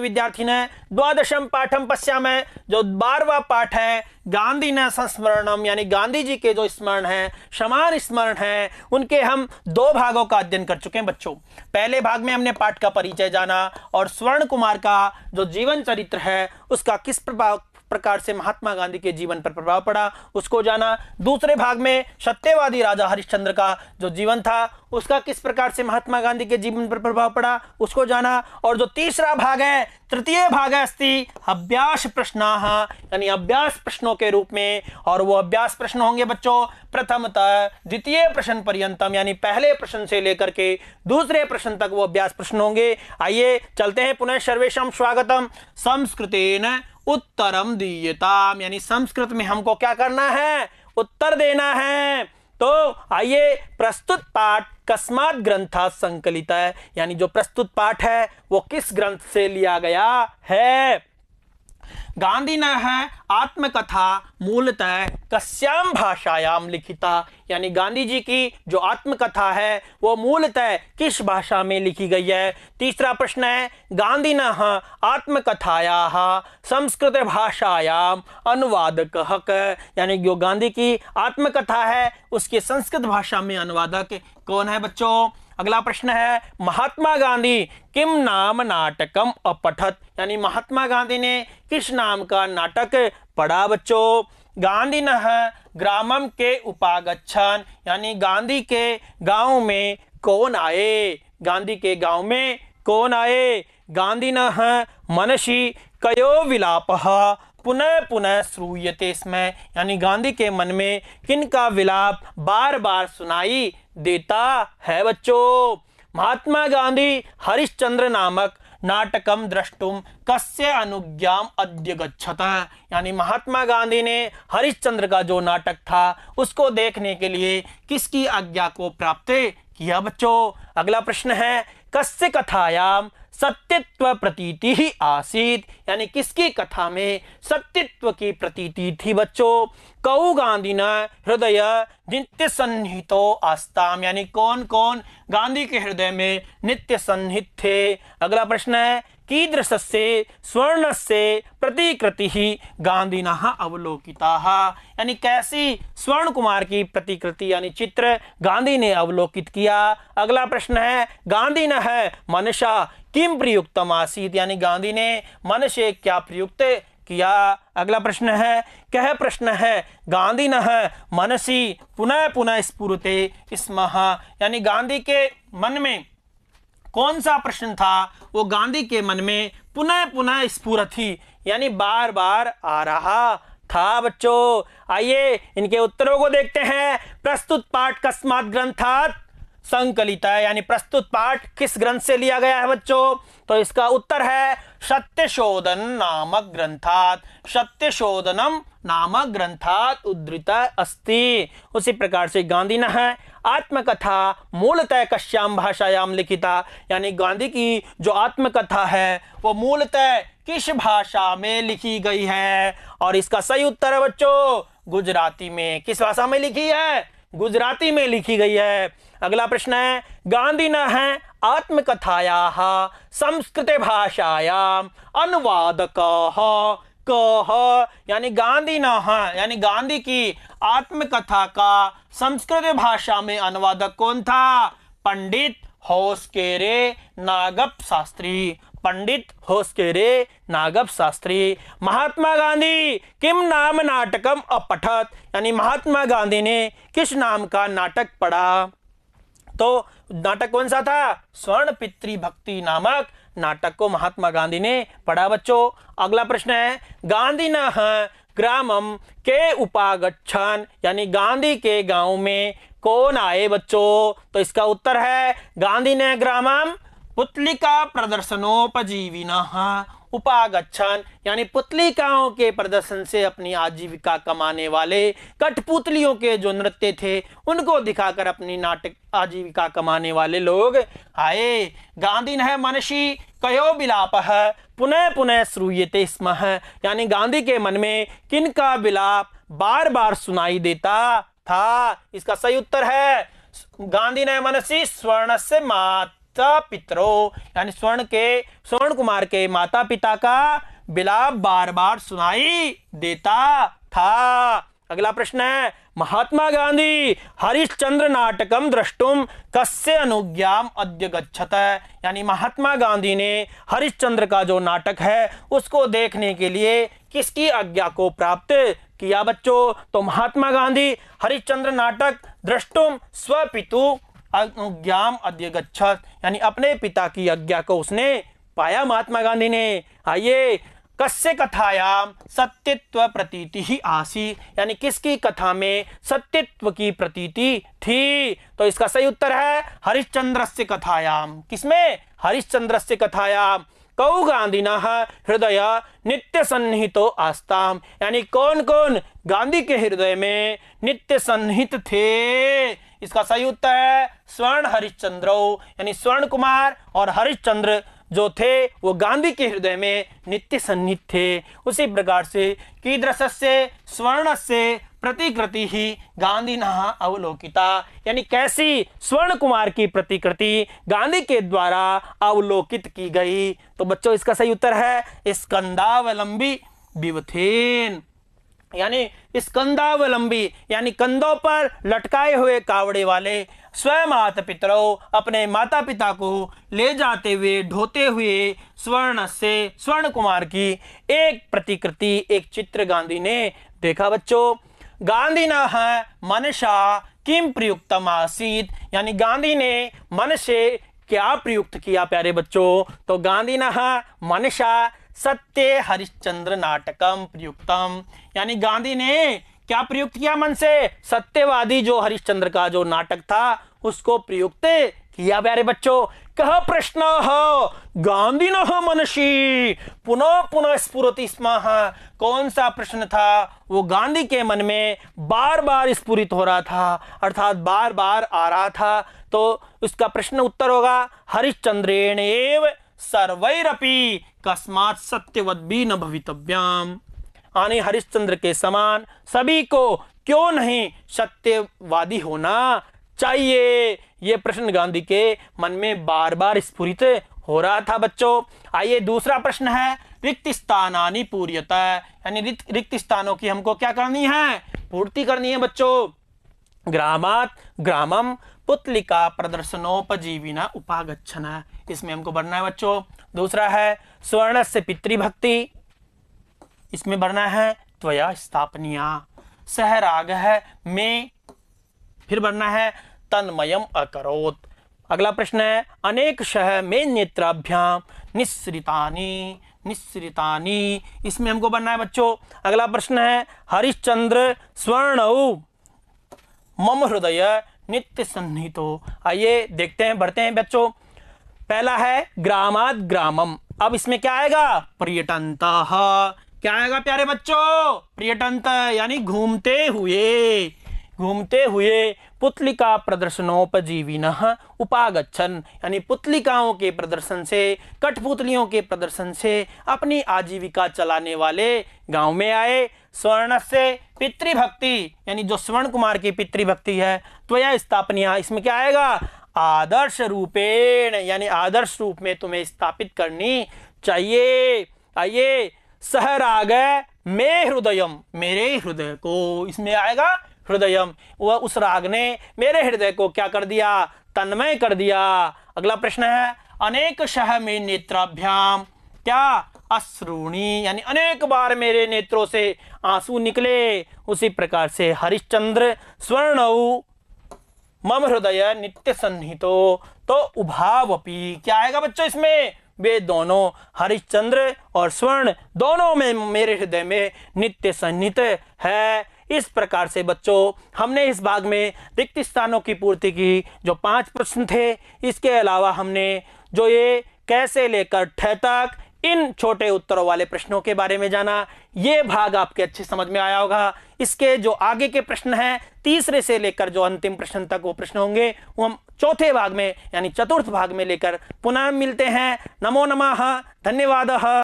विद्यार्थी ने द्वादशम पाठम है जो बारवा पाठ है गांधी ने संस्मरणम यानी गांधी जी के जो स्मरण है समान स्मरण है उनके हम दो भागों का अध्ययन कर चुके हैं बच्चों पहले भाग में हमने पाठ का परिचय जाना और स्वर्ण कुमार का जो जीवन चरित्र है उसका किस प्रभाव प्रकार से महात्मा गांधी के जीवन पर प्रभाव पड़ा उसको जाना दूसरे भाग में सत्यवादी राजा हरिश्चंद्र का जो जीवन था उसका किस प्रकार से महात्मा गांधी के जीवन पर प्रभाव पड़ा उसको जाना और जो तीसरा भाग है तृतीय भाग है अस्थि अभ्यास प्रश्न यानी अभ्यास प्रश्नों के रूप में और वो अभ्यास प्रश्न होंगे बच्चों प्रथमतः द्वितीय प्रश्न पर्यंतम यानी पहले प्रश्न से लेकर के दूसरे प्रश्न तक वो अभ्यास प्रश्न होंगे आइए चलते हैं पुनः सर्वेशम स्वागतम संस्कृतेन उत्तरम दीयताम यानी संस्कृत में हमको क्या करना है उत्तर देना है तो आइए प्रस्तुत पाठ कस्मात ग्रंथ संकलित है यानी जो प्रस्तुत पाठ है वो किस ग्रंथ से लिया गया है गांधीनः आत्मकथा मूलतः कस्याम भाषायाम लिखिता यानी गांधी जी की जो आत्मकथा है वो मूलतः किस भाषा में लिखी गई है तीसरा प्रश्न है गांधीनः आत्मकथाया संस्कृत भाषायाम अनुवादक यानी जो गांधी की आत्मकथा है उसके संस्कृत भाषा में अनुवादक कौन है बच्चों अगला प्रश्न है महात्मा गांधी किम नाम नाटकम अपठत यानी महात्मा गांधी ने किस नाम का नाटक पढ़ा बच्चों गांधी नह ग्रामम के उपागच्छन यानी गांधी के गांव में कौन आए गांधी के गांव में कौन आए गांधी न मनसी कयो विलाप पुनः पुनः श्रूयते इसमें यानी गांधी के मन में किन का विलाप बार बार सुनाई देता है बच्चों महात्मा गांधी हरिश्चंद्र नामक नाटकम द्रष्टुम कस्य अनुज्ञाम अद्य गच्छत यानी महात्मा गांधी ने हरिश्चंद्र का जो नाटक था उसको देखने के लिए किसकी आज्ञा को प्राप्त किया बच्चों अगला प्रश्न है कस्य कथायाम सत्यत्व प्रतीति ही आसीत यानी किसकी कथा में सत्यत्व की प्रतीति थी बच्चों कौ गांधी न हृदय नित्य सन्निहितो आस्ताम यानी कौन कौन गांधी के हृदय में नित्य सन्निहित थे अगला प्रश्न है कीदृशस्य स्वर्णस्य प्रतिकृति गांधी अवलोकिता यानी कैसी स्वर्ण कुमार की प्रतिकृति यानी चित्र गांधी ने अवलोकित किया अगला प्रश्न है गांधी न है मनुषा किम प्रयुक्तम आसीत यानी गांधी ने मनुष्य क्या प्रयुक्त किया अगला प्रश्न है कह प्रश्न है गांधी न मनसी पुनः पुनः स्फुरते स्म यानी गांधी के मन में कौन सा प्रश्न था वो गांधी के मन में पुनः पुनः स्फूरत थी यानी बार बार आ रहा था बच्चों आइए इनके उत्तरों को देखते हैं प्रस्तुत पाठ कस्मात ग्रंथात संकलिता यानी प्रस्तुत पाठ किस ग्रंथ से लिया गया है बच्चों तो इसका उत्तर है सत्यशोधन नाम ग्रंथात सत्यशोधनम नाम ग्रंथात उद्धृत अस्ति उसी प्रकार से गांधी न है आत्मकथा मूलतः कश्याम भाषायाम लिखिता यानी गांधी की जो आत्मकथा है वो मूलतः किस भाषा में लिखी गई है और इसका सही उत्तर है बच्चों गुजराती में किस भाषा में लिखी है गुजराती में लिखी गई है अगला प्रश्न है गांधी न है आत्मकथाया संस्कृत संस्कृतभाषायाम् अनुवाद कह यानी गांधी न यानी गांधी की आत्मकथा का संस्कृत भाषा में अनुवादक कौन था पंडित होस्केरे नागप शास्त्री पंडित होस्केरे नागप शास्त्री महात्मा गांधी किम नाम नाटकम अपठत यानी महात्मा गांधी ने किस नाम का नाटक पढ़ा तो नाटक कौन सा था स्वर्ण पित्री भक्ति नामक नाटक को महात्मा गांधी ने पढ़ा बच्चों अगला प्रश्न है गांधी न ग्रामम के उपागच्छन यानी गांधी के गांव में कौन आए बच्चों तो इसका उत्तर है गांधी ने ग्रामम पुतलिका प्रदर्शनोपजीविना उपागच्छन यानी पुतलिकाओं के प्रदर्शन से अपनी आजीविका कमाने वाले कठपुतलियों के जो नृत्य थे उनको दिखाकर अपनी नाटक आजीविका कमाने वाले लोग आए गांधी है मनशी कयो बिलाप पुनः पुनः श्रूयते स्म यानी गांधी के मन में किनका बिलाप बार बार सुनाई देता था इसका सही उत्तर है गांधी ने मनसी स्वर्ण से मात च पितरो यानी स्वर्ण के स्वर्ण कुमार के माता पिता का बिलाप बार बार सुनाई देता था अगला प्रश्न है महात्मा गांधी हरिश्चंद्र नाटकम दृष्टुम कस्य अनुज्ञाम अद्य गच्छत यानी महात्मा गांधी ने हरिश्चंद्र का जो नाटक है उसको देखने के लिए किसकी आज्ञा को प्राप्त किया बच्चों तो महात्मा गांधी हरिश्चंद्र नाटक दृष्टुम स्वपितु अनुज्ञाम अध्यगच्छत यानी अपने पिता की आज्ञा को उसने पाया महात्मा गांधी ने आइए कस्य कथायाम सत्यत्व प्रतीति ही आसी यानी किसकी कथा में सत्यत्व की प्रतीति थी तो इसका सही उत्तर है हरिश्चंद्र से कथायाम किसमें हरिश्चंद्र से कथायाम कौ गांधी हृदय नित्य तो आस्ताम यानी कौन कौन गांधी के हृदय में नित्य सन्निहित थे इसका सही उत्तर है स्वर्ण हरिश्चंद्र यानी स्वर्ण कुमार और हरिश्चंद्र जो थे वो गांधी के हृदय में नित्य सन्निहित थे उसी प्रकार से कीदृश से स्वर्ण से प्रतिकृति ही गांधी नहा अवलोकिता यानी कैसी स्वर्ण कुमार की प्रतिकृति गांधी के द्वारा अवलोकित की गई तो बच्चों इसका सही उत्तर है स्कंदावलंबी विवथेन यानी स्कंदावलंबी यानी कंधों पर लटकाए हुए कावड़े वाले स्वयं आत पितरों अपने माता पिता को ले जाते हुए ढोते हुए स्वर्ण से स्वर्ण कुमार की एक प्रतिकृति एक चित्र गांधी ने देखा बच्चों गांधी न है मनसा किम प्रयुक्तम आसीत यानी गांधी ने मन से क्या प्रयुक्त किया प्यारे बच्चों तो गांधी न मनसा सत्य हरिश्चंद्र नाटकम प्रयुक्तम यानी गांधी ने क्या प्रयुक्त किया मन से सत्यवादी जो हरिश्चंद्र का जो नाटक था उसको प्रयुक्त किया प्यारे बच्चों कह प्रश्न गांधी न मनसी पुनः पुनः स्फुरति स्म कौन सा प्रश्न था वो गांधी के मन में बार बार स्फुरित हो रहा था अर्थात बार बार आ रहा था तो उसका प्रश्न उत्तर होगा हरिश्चंद्रेण एव सर्वैरपी कस्मात सत्यवत भी न भवितव्याम आने हरिश्चंद्र के समान सभी को क्यों नहीं सत्यवादी होना चाहिए ये प्रश्न गांधी के मन में बार बार स्फुरित हो रहा था बच्चों आइए दूसरा प्रश्न है रिक्त स्थानी पूर्यता यानी रिक्त रिक्त स्थानों की हमको क्या करनी है पूर्ति करनी है बच्चों ग्रामात ग्रामम पुतलिका प्रदर्शनोपजीविना उपागछना इसमें हमको बढ़ना है बच्चों दूसरा है स्वर्ण से पितृभक्ति इसमें भरना है त्वया स्थापनिया सहराग है में फिर भरना है तन्मयम अकरोत अगला प्रश्न है अनेक शह में नेत्राभ्याम निश्रितानी निश्रितानी इसमें हमको बनना है बच्चों अगला प्रश्न है हरिश्चंद्र स्वर्ण मम हृदय नित्य तो आइए देखते हैं भरते हैं बच्चों पहला है ग्रामाद ग्रामम अब इसमें क्या आएगा पर्यटनता क्या आएगा प्यारे बच्चों पर्यटन यानी घूमते हुए घूमते हुए पुतलिका प्रदर्शनोपजीविन उपागछन यानी पुतलिकाओं के प्रदर्शन से कठपुतलियों के प्रदर्शन से अपनी आजीविका चलाने वाले गांव में आए स्वर्ण से पितृभक्ति यानी जो स्वर्ण कुमार की पितृभक्ति है यह स्थापनिया इसमें क्या आएगा आदर्श रूपेण यानी आदर्श रूप में तुम्हें स्थापित करनी चाहिए आइए सहराग में हृदयम मेरे हृदय को इसमें आएगा हृदयम वह उस राग ने मेरे हृदय को क्या कर दिया तन्मय कर दिया अगला प्रश्न है अनेक शह में नेत्राभ्याम क्या अश्रुणी यानी अनेक बार मेरे नेत्रों से आंसू निकले उसी प्रकार से हरिश्चंद्र स्वर्ण मम हृदय नित्य सन्निहितो तो उभावपी क्या आएगा बच्चों इसमें वे दोनों हरिश्चंद्र और स्वर्ण दोनों में मेरे हृदय में नित्य सन्निहित है इस प्रकार से बच्चों हमने इस भाग में रिक्त स्थानों की पूर्ति की जो पांच प्रश्न थे इसके अलावा हमने जो ये कैसे लेकर ठह तक इन छोटे उत्तरों वाले प्रश्नों के बारे में जाना ये भाग आपके अच्छे समझ में आया होगा इसके जो आगे के प्रश्न हैं तीसरे से लेकर जो अंतिम प्रश्न तक वो प्रश्न होंगे वो हम चौथे भाग में यानी चतुर्थ भाग में लेकर पुनः मिलते हैं नमो नमः धन्यवाद